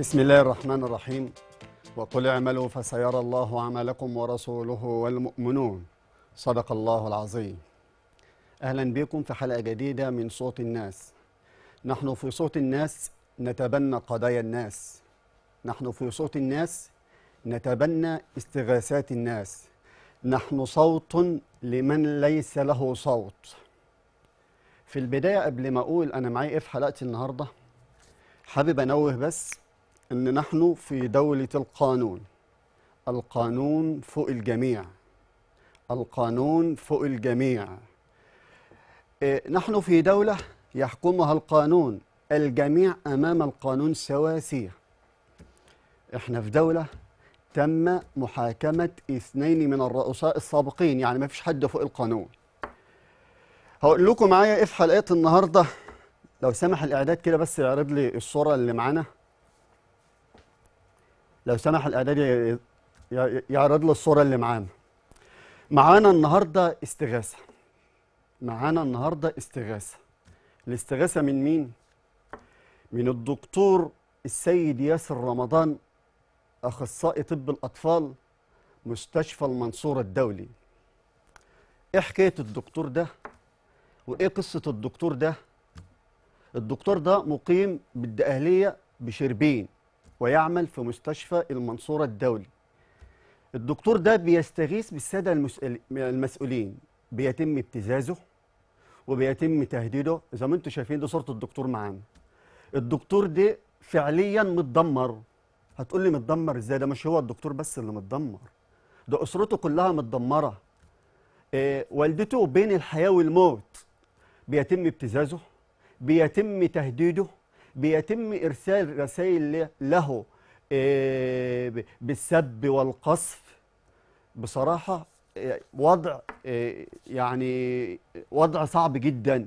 بسم الله الرحمن الرحيم وقل اعملوا فسيرى الله عملكم ورسوله والمؤمنون صدق الله العظيم أهلا بكم في حلقة جديدة من صوت الناس نحن في صوت الناس نتبنى قضايا الناس نحن في صوت الناس نتبنى استغاثات الناس نحن صوت لمن ليس له صوت في البداية قبل ما أقول أنا معايا إيه في حلقتي النهاردة حابب أنوه بس أن نحن في دولة القانون القانون فوق الجميع القانون فوق الجميع إيه، نحن في دولة يحكمها القانون الجميع أمام القانون سواسية إحنا في دولة تم محاكمة اثنين من الرؤساء السابقين يعني ما فيش حد فوق القانون هقول لكم معايا ايه في حلقات النهارده لو سمح الإعداد كده بس يعرض لي الصورة اللي معانا لو سمح الاعدادي يعرض له الصوره اللي معانا معانا النهارده استغاثه معانا النهارده استغاثه الاستغاثه من مين من الدكتور السيد ياسر رمضان اخصائي طب الاطفال مستشفى المنصوره الدولي ايه حكايه الدكتور ده وايه قصه الدكتور ده الدكتور ده مقيم بالدقهليه بشربين ويعمل في مستشفى المنصورة الدولي الدكتور ده بيستغيث بالسادة المسؤولين بيتم ابتزازه وبيتم تهديده زي ما انتم شايفين دي صورة الدكتور معانا الدكتور ده فعليا متدمر هتقول لي متدمر ازاي ده مش هو الدكتور بس اللي متدمر ده اسرته كلها متدمره إيه والدته بين الحياه والموت بيتم ابتزازه بيتم تهديده بيتم ارسال رسائل له آه، بالسب والقصف بصراحه آه، وضع آه، يعني وضع صعب جدا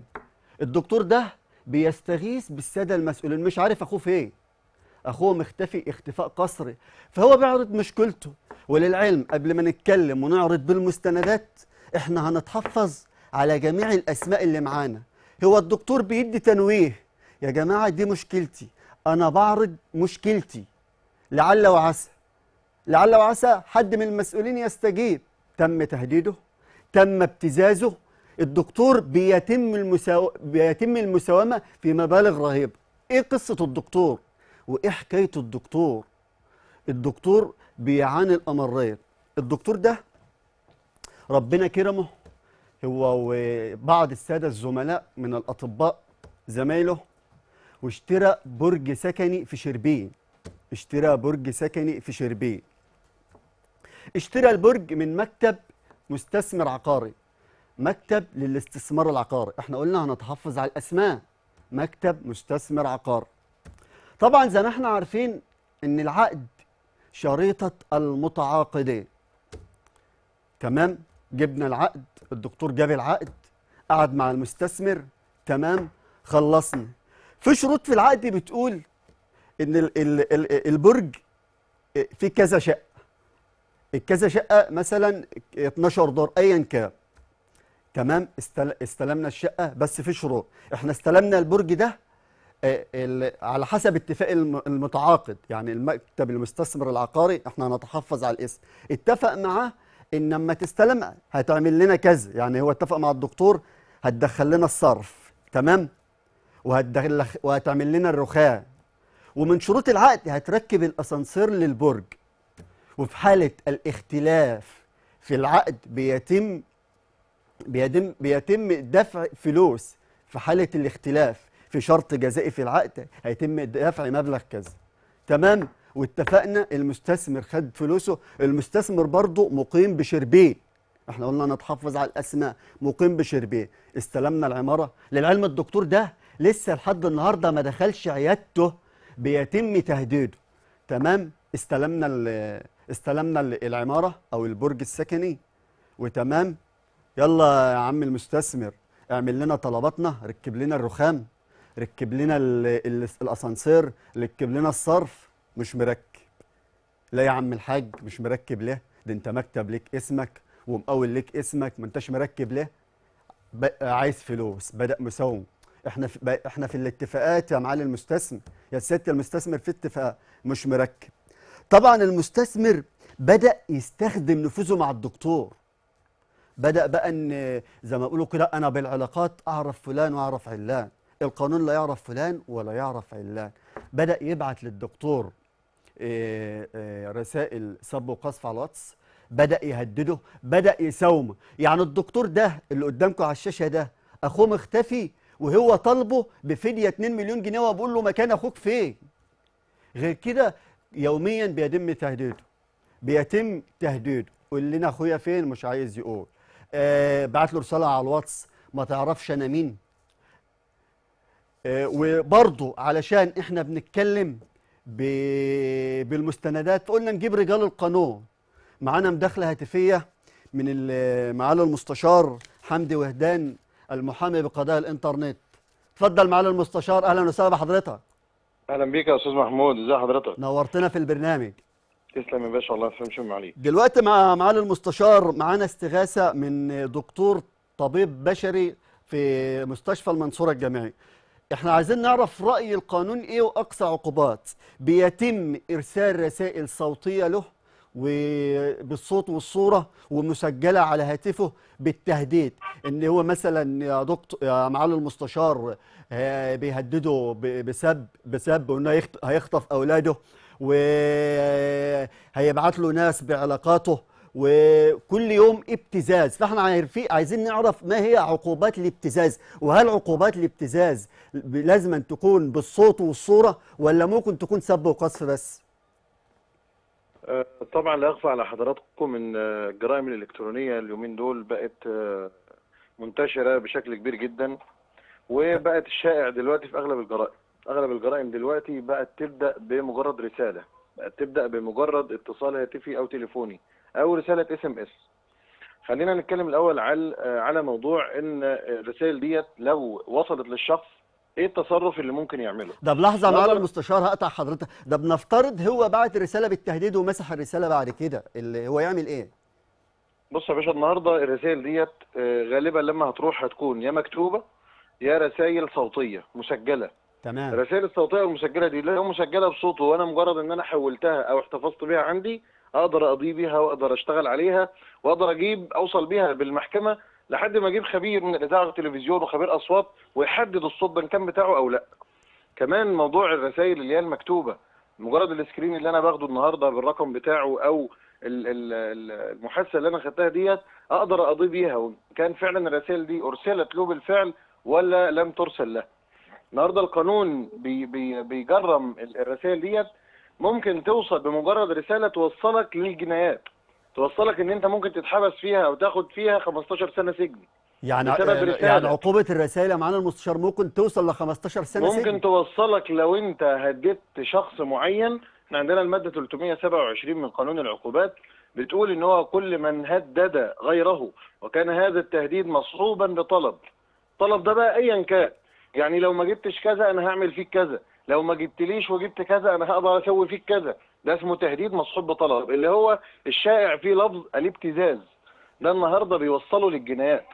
الدكتور ده بيستغيث بالساده المسؤولين مش عارف اخوه فين اخوه مختفي اختفاء قصري فهو بيعرض مشكلته وللعلم قبل ما نتكلم ونعرض بالمستندات احنا هنتحفظ على جميع الاسماء اللي معانا هو الدكتور بيدي تنويه يا جماعه دي مشكلتي انا بعرض مشكلتي لعل وعسى لعل وعسى حد من المسؤولين يستجيب تم تهديده تم ابتزازه الدكتور بيتم المساو... بيتم المساومه في مبالغ رهيبه ايه قصه الدكتور وايه حكايه الدكتور الدكتور بيعاني الامرين الدكتور ده ربنا كرمه هو وبعض الساده الزملاء من الاطباء زمايله واشترى برج سكني في شربين اشترى برج سكني في شربين اشترى البرج من مكتب مستثمر عقاري مكتب للاستثمار العقاري احنا قلنا هنتحفظ على الاسماء مكتب مستثمر عقاري طبعا زي ما احنا عارفين ان العقد شريطه المتعاقدين تمام جبنا العقد الدكتور جاب العقد قعد مع المستثمر تمام خلصنا في شروط في العقد بتقول ان الـ الـ الـ البرج في كذا شقه الكذا شقه مثلا 12 دور ايا كان تمام استل... استلمنا الشقه بس في شروط احنا استلمنا البرج ده آه، على حسب اتفاق المتعاقد يعني المكتب المستثمر العقاري احنا هنتحفظ على الاسم اتفق معاه ان لما تستلم هتعمل لنا كذا يعني هو اتفق مع الدكتور هتدخل لنا الصرف تمام وهتعمل لنا الرخاء ومن شروط العقد هتركب الاسانسير للبرج وفي حاله الاختلاف في العقد بيتم بيتم بيتم دفع فلوس في حاله الاختلاف في شرط جزائي في العقد هيتم دفع مبلغ كذا تمام واتفقنا المستثمر خد فلوسه المستثمر برضه مقيم بشربيه احنا قلنا نتحفظ على الاسماء مقيم بشربيه استلمنا العماره للعلم الدكتور ده لسه لحد النهارده ما دخلش عيادته بيتم تهديده تمام استلمنا استلمنا العماره او البرج السكني وتمام يلا يا عم المستثمر اعمل لنا طلباتنا ركب لنا الرخام ركب لنا الاسانسير ركب لنا الصرف مش مركب لا يا عم الحاج مش مركب ليه ده انت مكتب ليك اسمك ومقاول ليك اسمك ما انتش مركب ليه عايز فلوس بدا مساوم احنا في احنا في الاتفاقات يا معالي المستثمر يا سياده المستثمر في اتفاق مش مركب طبعا المستثمر بدا يستخدم نفوذه مع الدكتور بدا بقى ان زي ما بيقولوا كده انا بالعلاقات اعرف فلان واعرف علان القانون لا يعرف فلان ولا يعرف علان بدا يبعت للدكتور آه، آه، رسائل سب وقذف على الواتس بدا يهدده بدا يساومه يعني الدكتور ده اللي قدامكم على الشاشه ده اخوه مختفي وهو طالبه بفديه 2 مليون جنيه وبقول له مكان اخوك فين غير كده يوميا بيتم تهديده بيتم تهديده قول لنا اخويا فين مش عايز يقول آه بعت له رساله على الواتس ما تعرفش انا مين آه وبرضه علشان احنا بنتكلم بالمستندات قلنا نجيب رجال القانون معانا مداخله هاتفيه من معالي المستشار حمدي وهدان المحامي بقضايا الانترنت تفضل معالي المستشار اهلا وسهلا بحضرتك اهلا بيك يا استاذ محمود ازي حضرتك نورتنا في البرنامج تسلم يا باشا الله يفهم شو عليك دلوقتي مع معالي المستشار معانا استغاثه من دكتور طبيب بشري في مستشفى المنصوره الجامعي احنا عايزين نعرف راي القانون ايه واقصى عقوبات بيتم ارسال رسائل صوتيه له وبالصوت والصوره ومسجله على هاتفه بالتهديد ان هو مثلا يا دكتور يا معالي المستشار آه، بيهدده بسب بسب وانه هيخطف اولاده وهيبعت له ناس بعلاقاته وكل يوم ابتزاز فاحنا عايزين نعرف ما هي عقوبات الابتزاز وهل عقوبات الابتزاز لازم تكون بالصوت والصوره ولا ممكن تكون سب وقصف بس آه، طبعا لا يخفى على حضراتكم ان الجرائم آه، الالكترونيه اليومين دول بقت آه، منتشره بشكل كبير جدا وبقت الشائع دلوقتي في اغلب الجرائم اغلب الجرائم دلوقتي بقت تبدا بمجرد رساله بقت تبدا بمجرد اتصال هاتفي او تليفوني او رساله اس ام اس خلينا نتكلم الاول على على موضوع ان الرسائل ديت لو وصلت للشخص ايه التصرف اللي ممكن يعمله ده بلحظه معالي المستشار هقطع حضرتك ده بنفترض هو بعت الرساله بالتهديد ومسح الرساله بعد كده اللي هو يعمل ايه بص يا باشا النهارده الرسائل ديت آه، غالبا لما هتروح هتكون يا مكتوبه يا رسائل صوتيه مسجله تمام الرسائل الصوتيه والمسجله دي لو مسجله بصوته وانا مجرد ان انا حولتها او احتفظت بيها عندي اقدر اقضي بيها واقدر اشتغل عليها واقدر اجيب اوصل بيها بالمحكمه لحد ما اجيب خبير من الاذاعه والتلفزيون وخبير اصوات ويحدد الصوت ده كان بتاعه او لا كمان موضوع الرسائل اللي هي المكتوبه مجرد السكرين اللي انا باخده النهارده بالرقم بتاعه او المحادثه اللي انا خدتها ديت اقدر اقضي بيها وكان فعلا الرسائل دي ارسلت له بالفعل ولا لم ترسل له النهارده القانون بي بي بيجرم الرسائل ديت ممكن توصل بمجرد رساله توصلك للجنايات توصلك ان انت ممكن تتحبس فيها او تاخد فيها 15 سنه سجن يعني آه، يعني عقوبه الرساله معانا المستشار ممكن توصل ل 15 سنه ممكن سجن. توصلك لو انت هددت شخص معين احنا عندنا الماده 327 من قانون العقوبات بتقول ان هو كل من هدد غيره وكان هذا التهديد مصحوبا بطلب طلب ده بقى ايا كان يعني لو ما جبتش كذا انا هعمل فيك كذا لو ما جبتليش وجبت كذا انا هقدر اسوي فيك كذا ده اسمه تهديد مصحوب بطلب اللي هو الشائع فيه لفظ الابتزاز ده النهارده بيوصله للجنايات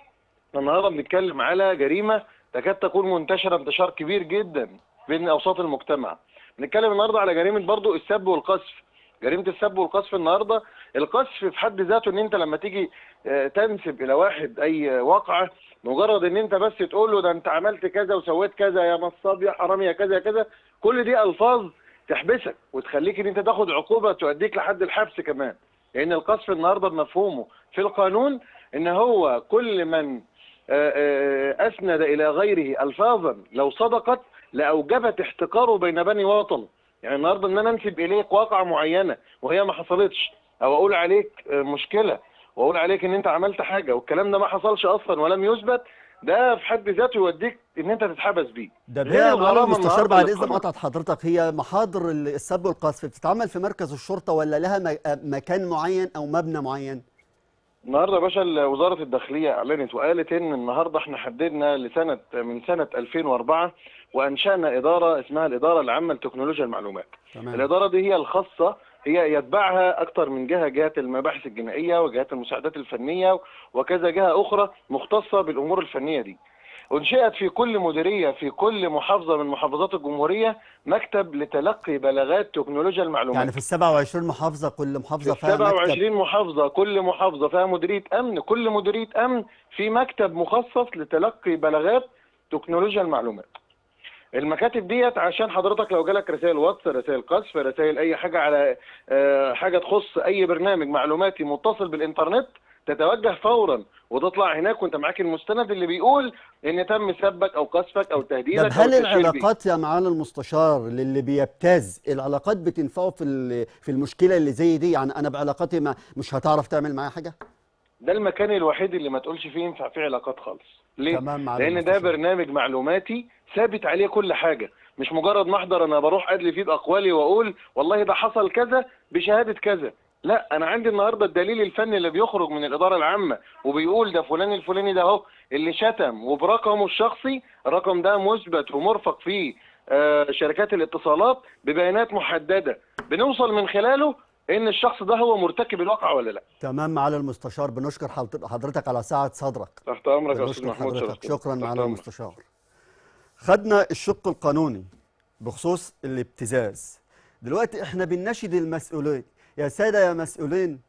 النهارده بنتكلم على جريمه تكاد تكون منتشره انتشار كبير جدا بين اوساط المجتمع بنتكلم النهارده على جريمه برضو السب والقذف جريمه السب والقذف النهارده القذف في حد ذاته ان انت لما تيجي آه، تنسب الى واحد اي واقعه مجرد ان انت بس تقول له ده انت عملت كذا وسويت كذا يا نصاب يا حرامي يا كذا يا كذا كل دي الفاظ تحبسك وتخليك ان انت تاخد عقوبه تؤديك لحد الحبس كمان لان القصف النهارده بمفهومه في القانون ان هو كل من آه، آه، اسند الى غيره الفاظا لو صدقت لاوجبت احتقاره بين بني وطن يعني النهارده ان انا انسب اليك واقعه معينه وهي ما حصلتش او اقول عليك آه، مشكله واقول عليك ان انت عملت حاجه والكلام ده ما حصلش اصلا ولم يثبت ده في حد ذاته يوديك ان انت تتحبس بيه ده بقى معلم مستشار بعد اذن قطعت حضرتك هي محاضر السب والقذف بتتعمل في مركز الشرطه ولا لها آه، مكان معين او مبنى معين النهارده يا باشا وزاره الداخليه اعلنت وقالت ان النهارده احنا حددنا لسنه من سنه 2004 وانشانا اداره اسمها الاداره العامه لتكنولوجيا المعلومات تمام. الاداره دي هي الخاصه هي يتبعها أكثر من جهة جهة المباحث الجنائية وجهات المساعدات الفنية وكذا جهة أخرى مختصة بالأمور الفنية دي أنشئت في كل مديرية في كل محافظة من محافظات الجمهورية مكتب لتلقي بلاغات تكنولوجيا المعلومات يعني في ال 27 محافظة كل محافظة فيها مكتب 27 محافظة كل محافظة فيها مديرية أمن كل مديرية أمن في مكتب مخصص لتلقي بلاغات تكنولوجيا المعلومات المكاتب ديت عشان حضرتك لو جالك رسائل واتس رسائل قذف رسائل اي حاجه على آه، حاجه تخص اي برنامج معلوماتي متصل بالانترنت تتوجه فورا وتطلع هناك وانت معاك المستند اللي بيقول ان تم سبك او قذفك او تهديدك طب هل العلاقات يا معالي المستشار للي بيبتز العلاقات بتنفعه في في المشكله اللي زي دي يعني انا بعلاقاتي ما مش هتعرف تعمل معايا حاجه؟ ده المكان الوحيد اللي ما تقولش فيه ينفع فيه علاقات خالص ليه تمام لان ده برنامج معلوماتي ثابت عليه كل حاجه مش مجرد محضر انا بروح ادلي فيه باقوالي واقول والله ده حصل كذا بشهاده كذا لا انا عندي النهارده الدليل الفني اللي بيخرج من الاداره العامه وبيقول ده فلان الفلاني ده اهو اللي شتم وبرقمه الشخصي الرقم ده مثبت ومرفق فيه آه، شركات الاتصالات ببيانات محدده بنوصل من خلاله ان الشخص ده هو مرتكب الواقع ولا لا تمام على المستشار بنشكر حضرتك على سعه صدرك تحت امرك يا استاذ محمود حضرتك. شكرا معالي المستشار خدنا الشق القانوني بخصوص الابتزاز دلوقتي احنا بنناشد المسؤولين يا ساده يا مسؤولين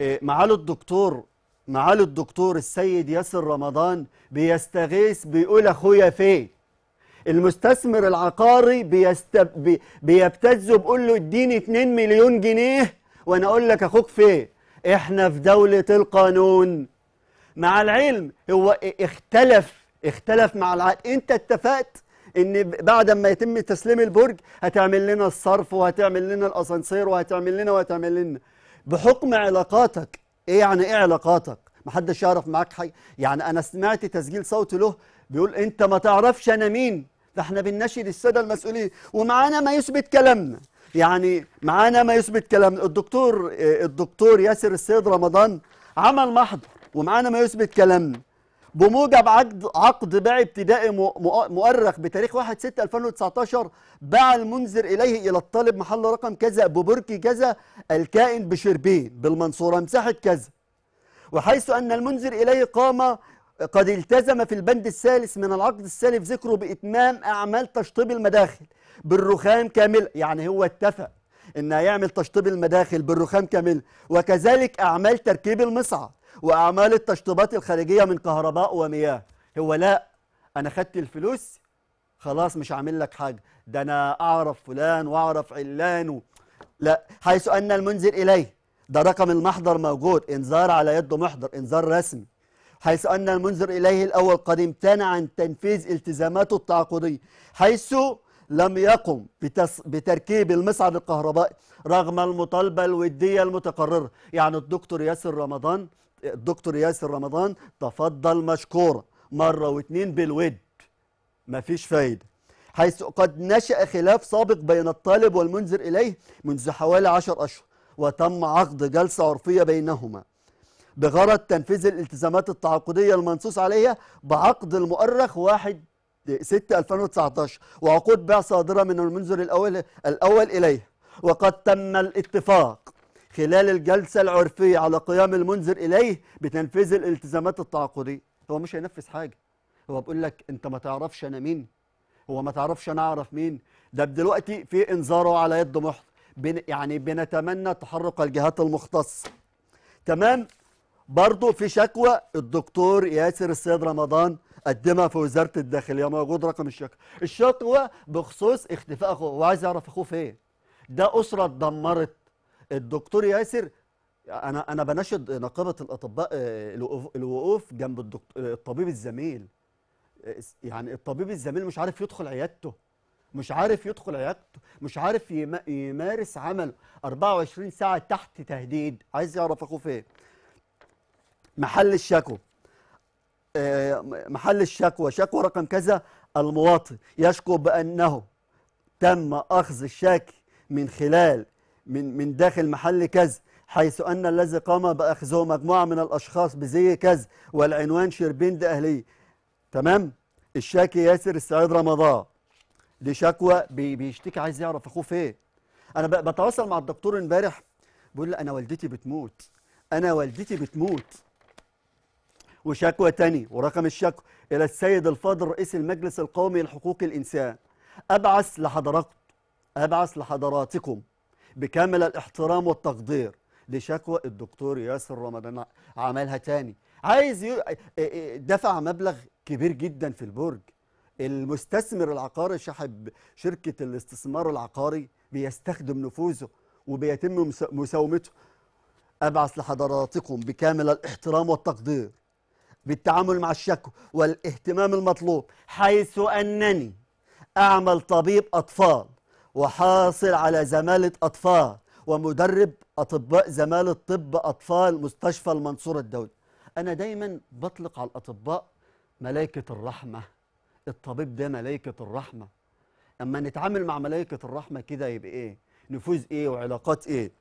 إيه، معالي الدكتور معالي الدكتور السيد ياسر رمضان بيستغيث بيقول اخويا فين المستثمر العقاري بيستب... بيبتزه بيقول له اديني 2 مليون جنيه وانا اقول لك اخوك فين احنا في دولة القانون مع العلم هو اختلف اختلف مع العقد انت اتفقت ان بعد ما يتم تسليم البرج هتعمل لنا الصرف وهتعمل لنا الاسانسير وهتعمل لنا وهتعمل لنا بحكم علاقاتك ايه يعني ايه علاقاتك محدش يعرف معاك حاجه يعني انا سمعت تسجيل صوتي له بيقول انت ما تعرفش انا مين ده احنا بنناشد الساده المسؤولين ومعانا ما يثبت كلامنا يعني معانا ما يثبت كلامنا الدكتور آه، الدكتور ياسر السيد رمضان عمل محضر ومعانا ما يثبت كلامنا بموجب عقد عقد بيع ابتدائي مؤرخ بتاريخ 1 6 2019 باع المنذر اليه الى الطالب محل رقم كذا ببركي كذا الكائن بشربين بالمنصوره مساحه كذا وحيث ان المنذر اليه قام قد التزم في البند الثالث من العقد السالف ذكره بإتمام أعمال تشطيب المداخل بالرخام كامل يعني هو اتفق إن هيعمل تشطيب المداخل بالرخام كامل وكذلك أعمال تركيب المصعد وأعمال التشطيبات الخارجية من كهرباء ومياه هو لا أنا خدت الفلوس خلاص مش عامل لك حاجة ده أنا أعرف فلان وأعرف علان لا حيث أن المنزل إليه ده رقم المحضر موجود انذار على يده محضر انذار رسمي حيث أن المنذر إليه الأول قد امتنع عن تنفيذ التزاماته التعاقدية حيث لم يقم بتس... بتركيب المصعد الكهربائي رغم المطالبة الودية المتقررة يعني الدكتور ياسر رمضان الدكتور ياسر رمضان تفضل مشكورا مرة واتنين بالود مفيش فايدة حيث قد نشأ خلاف سابق بين الطالب والمنذر إليه منذ حوالي عشر أشهر وتم عقد جلسة عرفية بينهما بغرض تنفيذ الالتزامات التعاقدية المنصوص عليها بعقد المؤرخ 1 6 2019 وعقود بيع صادرة من المنذر الأول, الأول إليه وقد تم الاتفاق خلال الجلسة العرفية على قيام المنذر إليه بتنفيذ الالتزامات التعاقدية هو مش هينفذ حاجة هو بيقول لك أنت ما تعرفش أنا مين هو ما تعرفش أنا أعرف مين ده دلوقتي في إنذاره على يد محضر بن يعني بنتمنى تحرك الجهات المختصة تمام برضه في شكوى الدكتور ياسر السيد رمضان قدمها في وزاره الداخليه موجود رقم الشكوى الشكوى بخصوص اختفاء اخوه وعايز يعرف اخوه فين ده اسره اتدمرت الدكتور ياسر انا انا بناشد نقابه الاطباء آه، الوقوف جنب الدكتور الطبيب الزميل يعني الطبيب الزميل مش عارف يدخل عيادته مش عارف يدخل عيادته مش عارف يمارس عمله 24 ساعه تحت تهديد عايز يعرف اخوه فين محل الشكوى آه، محل الشكوى شكوى رقم كذا المواطن يشكو بأنه تم أخذ الشك من خلال من من داخل محل كذا حيث أن الذي قام بأخذه مجموعة من الأشخاص بزي كذا والعنوان شربيند أهلية تمام الشاكي ياسر السعيد رمضان دي شكوى بيشتكي عايز يعرف أخوه فين إيه. أنا بتواصل مع الدكتور امبارح بيقول لي أنا والدتي بتموت أنا والدتي بتموت وشكوى تاني ورقم الشكوى إلى السيد الفاضل رئيس المجلس القومي لحقوق الإنسان أبعث لحضراتكم أبعث لحضراتكم بكامل الاحترام والتقدير لشكوى الدكتور ياسر رمضان عملها تاني عايز إيه- إيه دفع مبلغ كبير جدا في البرج المستثمر العقاري شحب شركة الاستثمار العقاري بيستخدم نفوذه وبيتم مساومته أبعث لحضراتكم بكامل الاحترام والتقدير بالتعامل مع الشكوى والاهتمام المطلوب حيث أنني أعمل طبيب أطفال وحاصل على زمالة أطفال ومدرب أطباء زمالة طب أطفال مستشفى المنصورة الدولي أنا دايما بطلق على الأطباء ملائكة الرحمة الطبيب ده ملائكة الرحمة أما نتعامل مع ملائكة الرحمة كده يبقى إيه نفوذ إيه وعلاقات إيه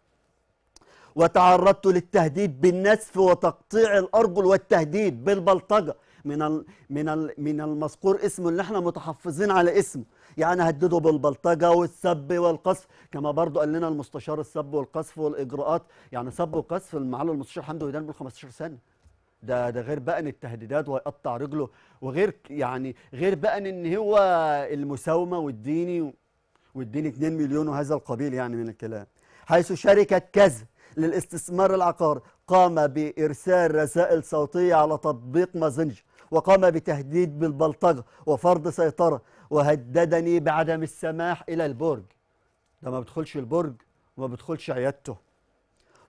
وتعرضت للتهديد بالنسف وتقطيع الارجل والتهديد بالبلطجه من ال من ال من المذكور اسمه اللي احنا متحفظين على اسمه يعني هدده بالبلطجه والسب والقصف كما برضو قال لنا المستشار السب والقصف والاجراءات يعني سب وقصف المعالي المستشار حمدي ودان من 15 سنه ده ده غير بقى ان التهديدات ويقطع رجله وغير يعني غير بقى ان هو المساومه والديني والديني 2 مليون وهذا القبيل يعني من الكلام حيث شركه كذا للاستثمار العقاري قام بإرسال رسائل صوتية على تطبيق مازنج وقام بتهديد بالبلطجة وفرض سيطرة وهددني بعدم السماح إلى البرج ده ما بدخلش البرج وما بدخلش عيادته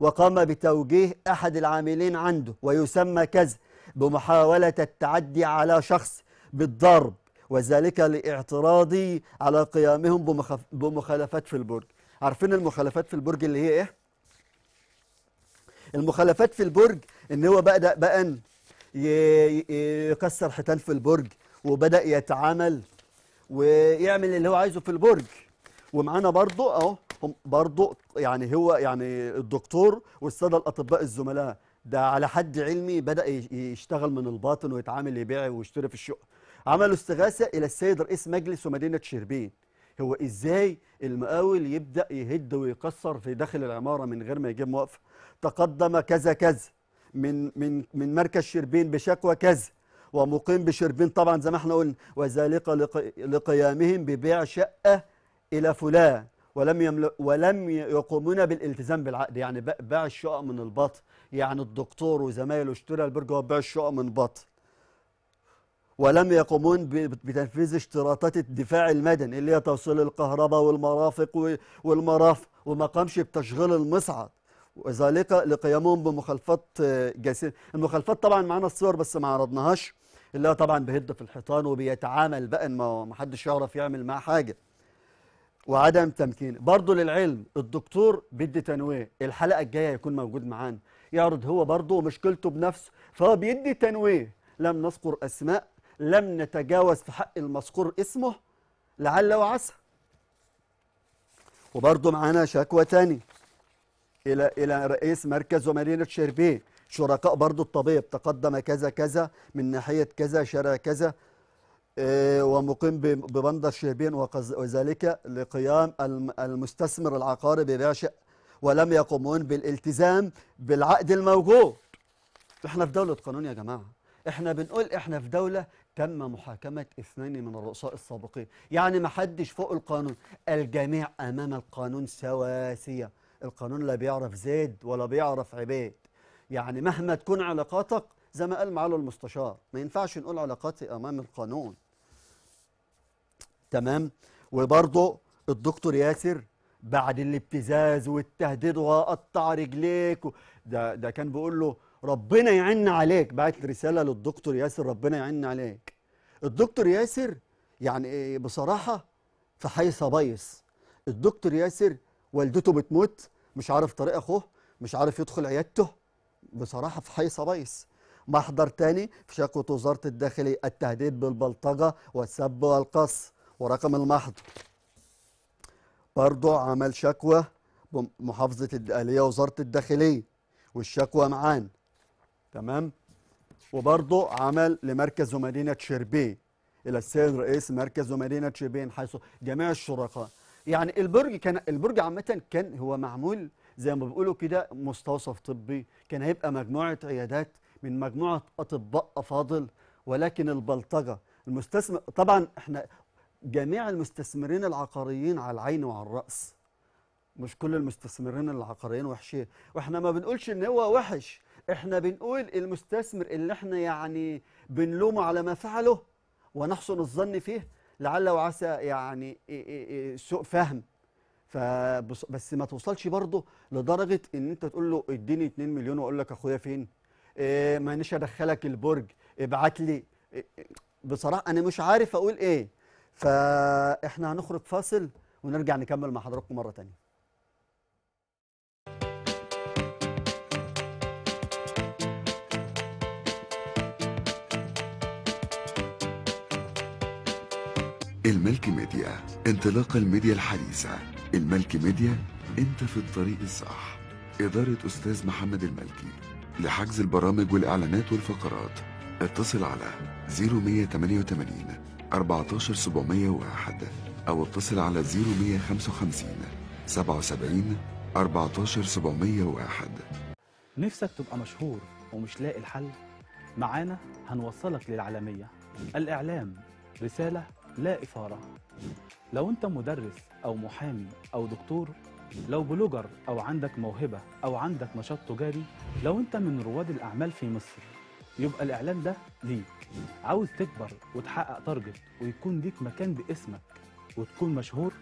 وقام بتوجيه أحد العاملين عنده ويسمى كذا بمحاولة التعدي على شخص بالضرب وذلك لاعتراضي على قيامهم بمخالفات في البرج عارفين المخالفات في البرج اللي هي ايه المخالفات في البرج ان هو بدا بقى يكسر حيطان في البرج وبدا يتعامل ويعمل اللي هو عايزه في البرج ومعانا برضو اهو هم برضو يعني هو يعني الدكتور والساده الاطباء الزملاء ده على حد علمي بدا يشتغل من الباطن ويتعامل يبيع ويشتري في الشقه عملوا استغاثه الى السيد رئيس مجلس ومدينه شربين هو ازاي المقاول يبدا يهد ويكسر في داخل العماره من غير ما يجيب موقف تقدم كذا كذا من من من مركز شربين بشكوى كذا ومقيم بشربين طبعا زي ما احنا قلنا وذلك لقيامهم ببيع شقه الى فلان ولم ولم يقومون بالالتزام بالعقد يعني باع الشقق من البط يعني الدكتور وزمايله اشترى البرج وباع الشقه الشقق من بطن ولم يقومون بتنفيذ اشتراطات الدفاع المدني اللي هي توصيل الكهرباء والمرافق والمرافق وما قامش بتشغيل المصعد وذلك لقيامهم بمخالفات آه، جسيمه المخالفات طبعا معانا الصور بس ما عرضناهاش اللي هو طبعا بيهد في الحيطان وبيتعامل بقى ما محدش يعرف يعمل معاه حاجه وعدم تمكين برضه للعلم الدكتور بيدي تنويه الحلقه الجايه هيكون موجود معانا يعرض هو برضه مشكلته بنفسه فهو بيدي تنويه لم نذكر اسماء لم نتجاوز في حق المذكور اسمه لعل وعسى وبرضه معانا شكوى تاني إلى إلى رئيس مركز ومدينة شربيه شركاء برضه الطبيب تقدم كذا كذا من ناحية كذا شرع كذا آه، ومقيم ببندر شربين وذلك لقيام المستثمر العقاري ببيع ولم يقومون بالالتزام بالعقد الموجود احنا في دولة قانون يا جماعة احنا بنقول احنا في دولة تم محاكمة اثنين من الرؤساء السابقين يعني ما حدش فوق القانون الجميع أمام القانون سواسية القانون لا بيعرف زيد ولا بيعرف عبيد يعني مهما تكون علاقاتك زي ما قال معالي المستشار ما ينفعش نقول علاقاتي أمام القانون تمام وبرضه الدكتور ياسر بعد الابتزاز والتهديد وقطع رجليك ده ده كان بيقول له ربنا يعن عليك بعت رسالة للدكتور ياسر ربنا يعن عليك الدكتور ياسر يعني إيه؟ بصراحة في حي صبيص الدكتور ياسر والدته بتموت مش عارف طريق اخوه مش عارف يدخل عيادته بصراحة في حي صبيص محضر تاني في شكوى وزارة الداخلية التهديد بالبلطجة والسب والقص ورقم المحضر برضه عمل شكوى بمحافظة الدقالية وزارة الداخلية والشكوى معان تمام وبرضه عمل لمركز مدينه شربيه الى السيد رئيس مركز مدينه شربيه حيث جميع الشركاء يعني البرج كان البرج عامه كان هو معمول زي ما بيقولوا كده مستوصف طبي كان هيبقى مجموعه عيادات من مجموعه اطباء افاضل ولكن البلطجه المستثمر طبعا احنا جميع المستثمرين العقاريين على العين وعلى الراس مش كل المستثمرين العقاريين وحشين واحنا ما بنقولش ان هو وحش احنا بنقول المستثمر اللي احنا يعني بنلومه على ما فعله ونحسن الظن فيه لعل وعسى يعني سوء فهم فبس ما توصلش برضه لدرجه ان انت تقول له اديني 2 مليون واقول لك اخويا فين إيه مانيش ادخلك البرج ابعت لي إيه بصراحه انا مش عارف اقول ايه فاحنا هنخرج فاصل ونرجع نكمل مع حضراتكم مره ثانيه الملك ميديا انطلاق الميديا الحديثة الملك ميديا انت في الطريق الصح إدارة أستاذ محمد الملكي لحجز البرامج والإعلانات والفقرات اتصل على 0188 14701 أو اتصل على 0155 77 14701 نفسك تبقى مشهور ومش لاقي الحل؟ معانا هنوصلك للعالمية الإعلام رسالة لا إثارة لو أنت مدرس أو محامي أو دكتور لو بلوجر أو عندك موهبة أو عندك نشاط تجاري لو أنت من رواد الأعمال في مصر يبقى الإعلان ده ليك عاوز تكبر وتحقق تارجت ويكون ليك مكان باسمك وتكون مشهور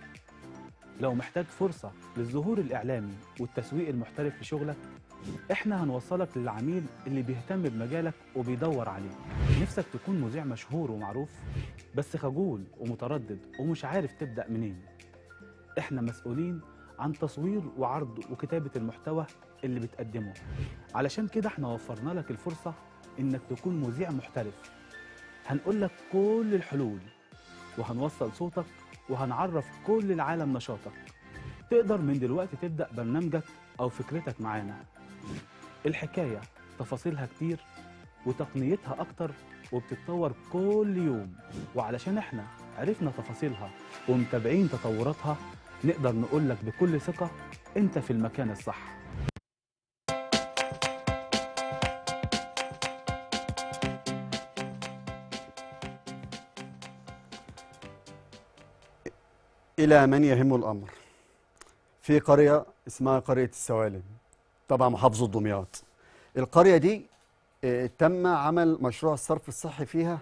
لو محتاج فرصة للظهور الإعلامي والتسويق المحترف لشغلك احنا هنوصلك للعميل اللي بيهتم بمجالك وبيدور عليه نفسك تكون مذيع مشهور ومعروف بس خجول ومتردد ومش عارف تبدأ منين احنا مسؤولين عن تصوير وعرض وكتابة المحتوى اللي بتقدمه علشان كده احنا وفرنا لك الفرصة انك تكون مذيع محترف هنقول لك كل الحلول وهنوصل صوتك وهنعرف كل العالم نشاطك تقدر من دلوقتي تبدأ برنامجك أو فكرتك معانا الحكاية تفاصيلها كتير وتقنيتها أكتر وبتتطور كل يوم وعلشان احنا عرفنا تفاصيلها ومتابعين تطوراتها نقدر نقول لك بكل ثقة انت في المكان الصح إلى من يهم الأمر في قرية اسمها قرية السوالم تبع محافظه دمياط القريه دي آه، تم عمل مشروع الصرف الصحي فيها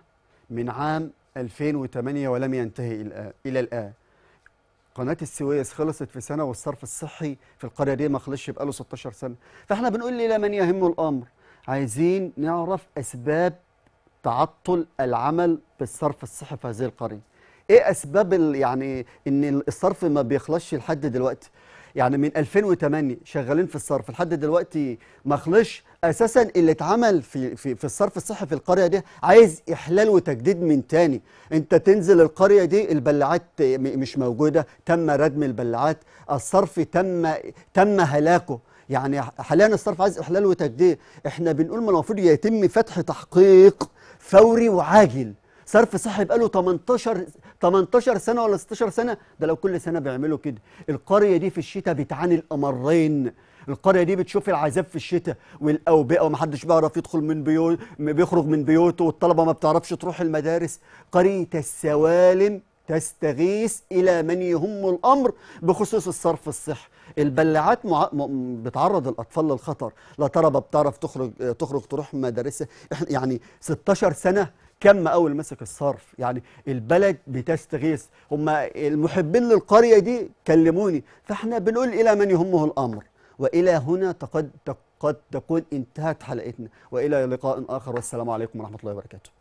من عام 2008 ولم ينتهي الى الان قناه السويس خلصت في سنه والصرف الصحي في القريه دي ما خلصش بقاله 16 سنه فاحنا بنقول لي لمن يهمه الامر عايزين نعرف اسباب تعطل العمل بالصرف الصحي في هذه القريه ايه اسباب يعني ان الصرف ما بيخلصش لحد دلوقتي يعني من 2008 شغالين في الصرف لحد دلوقتي ما خلصش اساسا اللي اتعمل في في, في الصرف الصحي في القريه دي عايز احلال وتجديد من تاني انت تنزل القريه دي البلاعات مش موجوده تم ردم البلاعات الصرف تم تم هلاكه يعني حاليا الصرف عايز احلال وتجديد احنا بنقول ما المفروض يتم فتح تحقيق فوري وعاجل صرف صحي بقاله 18 18 سنه ولا 16 سنه ده لو كل سنه بيعملوا كده القريه دي في الشتاء بتعاني الامرين القريه دي بتشوف العذاب في الشتاء والاوبئه ومحدش بيعرف يدخل من بيوت بيخرج من بيوته والطلبه ما بتعرفش تروح المدارس قريه السوالم تستغيث الى من يهم الامر بخصوص الصرف الصحي البلاعات مع... م... بتعرض الاطفال للخطر لا ترى بتعرف تخرج تخرج تروح مدارسها يعني 16 سنه كم اول مسك الصرف يعني البلد بتستغيث هم المحبين للقرية دي كلموني فاحنا بنقول إلى من يهمه الأمر وإلى هنا تقد, قد تكون انتهت حلقتنا وإلى لقاء آخر والسلام عليكم ورحمة الله وبركاته